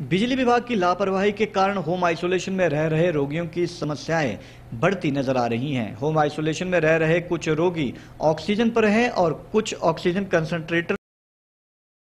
बिजली विभाग की लापरवाही के कारण होम आइसोलेशन में रह रहे रोगियों की समस्याएं बढ़ती नजर आ रही हैं होम आइसोलेशन में रह रहे कुछ रोगी ऑक्सीजन पर हैं और कुछ ऑक्सीजन कंसंट्रेटर